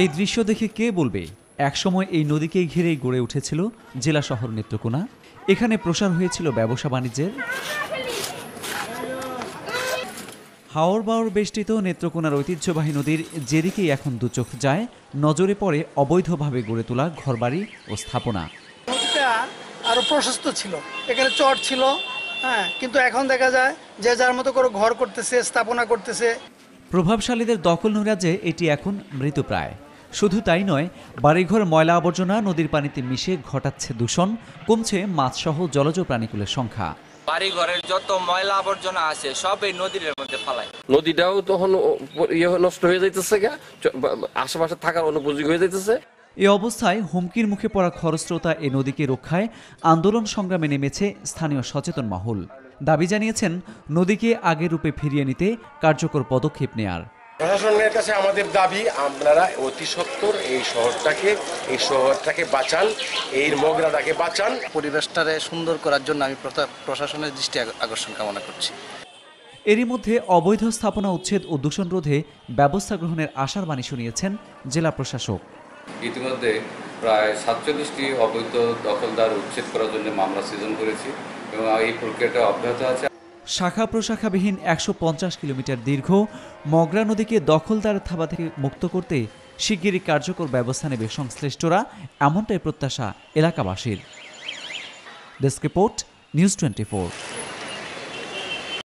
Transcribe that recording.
এই দৃশ্য দেখে কে বলবে একসময় এই নদীকে ঘিরেই গড়ে উঠেছিল জেলা শহর নেত্রকোনা এখানে প্রসার হয়েছিল ব্যবসা বাণিজ্যের হাওর বাওর বেষ্টিত নেত্রকোনার ঐতিহ্যবাহী নদীর যেদিকেই এখন দুচোখ যায় নজরে পড়ে অবৈধভাবে গড়ে তোলা ঘরবাড়ি ও স্থাপনা আরো প্রশস্ত ছিল এখানে চট ছিল হ্যাঁ কিন্তু এখন দেখা যায় যে যার মতো করে ঘর করতেছে স্থাপনা করতেছে প্রভাবশালীদের দখল নৈরাজ্যে এটি এখন মৃতপ্রায় শুধু তাই নয় বাড়িঘর ময়লা আবর্জনা নদীর পানিতে মিশে ঘটাচ্ছে দূষণ কমছে মাছসহ জলজ প্রাণীকুলের সংখ্যা বাড়িঘরের যত ময়লা আবর্জনা আছে সব এই নদীর মধ্যে ফালায় নদীটাও তখন ইয়ে নষ্ট হয়ে যাইতেছে আশেপাশে থাকার অনুপযোগী হয়ে যাইতেছে এ অবস্থায় হুমকির মুখে পড়া খরস্রোতা এ নদীকে রক্ষায় আন্দোলন সংগ্রামে নেমেছে স্থানীয় সচেতন মহল দাবি জানিয়েছেন নদীকে আগের রূপে ফিরিয়ে নিতে কার্যকর পদক্ষেপ নেয়ার প্রশাসনের কাছে আমাদের দাবি আপনারা অতি সত্তর এই শহরটাকে এই শহরটাকে বাঁচান এই মগরাটাকে বাঁচান পরিবেশটারে সুন্দর করার জন্য আমি প্রশাসনের দৃষ্টি আকর্ষণ কামনা করছি এরই মধ্যে অবৈধ স্থাপনা উচ্ছেদ ও দূষণ রোধে ব্যবস্থা গ্রহণের আশার বাণী শুনিয়েছেন জেলা প্রশাসক ইতিমধ্যে প্রায় সাতচল্লিশটি অবৈধ দখলদার উচ্ছেদ করার জন্য মামলা সৃজন করেছি এবং এই প্রক্রিয়াটা অব্যাহত আছে শাখা প্রশাখাবিহীন একশো কিলোমিটার দীর্ঘ মগরা নদীকে দখলদার থাবা থেকে মুক্ত করতে শিগগিরই কার্যকর ব্যবস্থা নেবে সংশ্লিষ্টরা এমনটাই প্রত্যাশা এলাকাবাসীর ডেস্ক রিপোর্ট নিউজ টোয়েন্টি